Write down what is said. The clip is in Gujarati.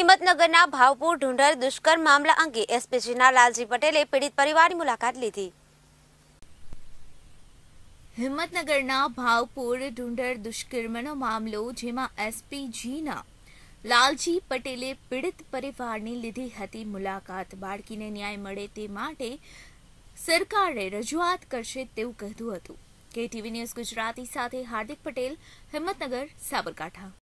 હિંમતનગરના ભાવપુર ઢુંઢર દુષ્કર્મ મામલા અંગે એસપીજીના લાલજી પટેલે પીડિત પરિવારની મુલાકાત લીધી હિંમતનગરના ભાવપુર ઢુંઢર દુષ્કર્મનો મામલો જેમાં એસપીજીના લાલજી પટેલે પીડિત પરિવારની લીધી હતી મુલાકાત બાળકીને ન્યાય મળે તે માટે સરકારે રજૂઆત કરશે તેવું કહેતું હતું કેટીવી ન્યૂઝ ગુજરાતી સાથે હાર્દિક પટેલ હિંમતનગર સાબરકાંઠા